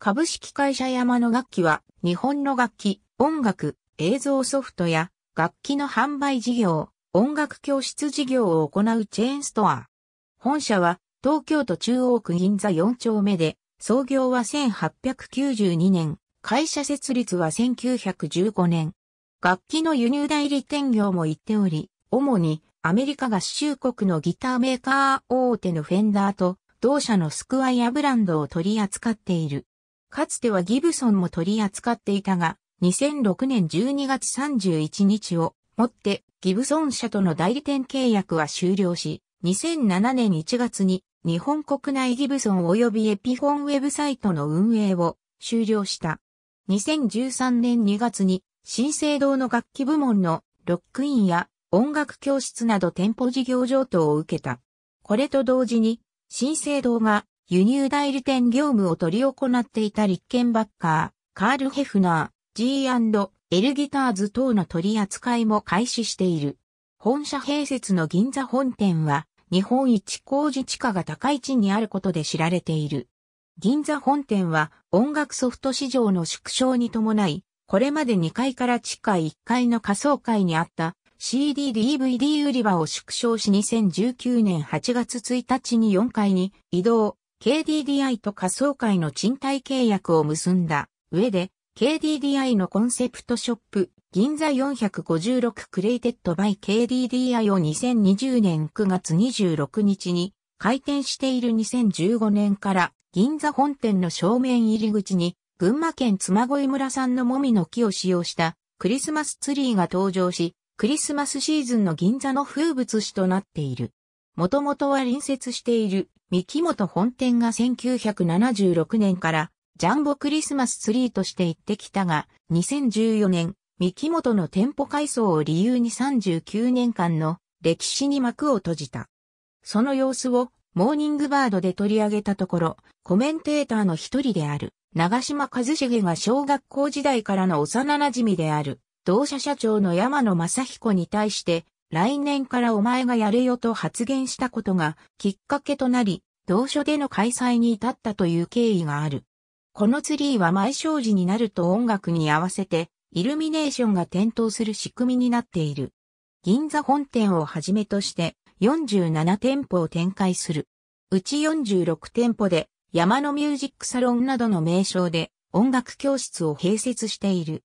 株式会社山の楽器は日本の楽器、音楽、映像ソフトや楽器の販売事業、音楽教室事業を行うチェーンストア。本社は東京都中央区銀座4丁目で創業は1892年、会社設立は1915年。楽器の輸入代理店業も行っており、主にアメリカ合衆国のギターメーカー大手のフェンダーと同社のスクワイアブランドを取り扱っている。かつてはギブソンも取り扱っていたが、2006年12月31日をもってギブソン社との代理店契約は終了し、2007年1月に日本国内ギブソン及びエピフォンウェブサイトの運営を終了した。2013年2月に新生堂の楽器部門のロックインや音楽教室など店舗事業譲渡を受けた。これと同時に新生堂が輸入代理店業務を取り行っていたリッケンバッカー、カール・ヘフナー、G&L ギターズ等の取り扱いも開始している。本社併設の銀座本店は、日本一工事地価が高い地にあることで知られている。銀座本店は音楽ソフト市場の縮小に伴い、これまで2階から地下1階の仮想階にあった CD-DVD 売り場を縮小し2019年8月1日に4階に移動、KDDI と仮想会の賃貸契約を結んだ上で、KDDI のコンセプトショップ、銀座456クレイテッドバイ KDDI を2020年9月26日に開店している2015年から銀座本店の正面入り口に群馬県妻恋村産のもみの木を使用したクリスマスツリーが登場し、クリスマスシーズンの銀座の風物詩となっている。もともとは隣接している三木本本店が1976年からジャンボクリスマスツリーとして行ってきたが、2014年、三木本の店舗改装を理由に39年間の歴史に幕を閉じた。その様子をモーニングバードで取り上げたところ、コメンテーターの一人である、長島和重が小学校時代からの幼馴染である、同社社長の山野正彦に対して、来年からお前がやれよと発言したことがきっかけとなり、同書での開催に至ったという経緯がある。このツリーは毎生時になると音楽に合わせてイルミネーションが点灯する仕組みになっている。銀座本店をはじめとして47店舗を展開する。うち46店舗で山のミュージックサロンなどの名称で音楽教室を併設している。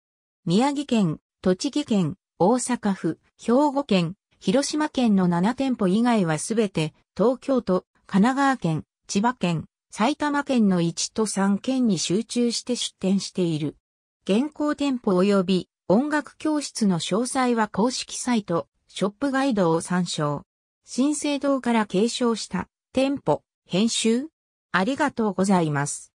宮城県、栃木県、大阪府、兵庫県、広島県の7店舗以外はすべて、東京都、神奈川県、千葉県、埼玉県の1都3県に集中して出店している。現行店舗及び音楽教室の詳細は公式サイト、ショップガイドを参照。新生堂から継承した店舗、編集。ありがとうございます。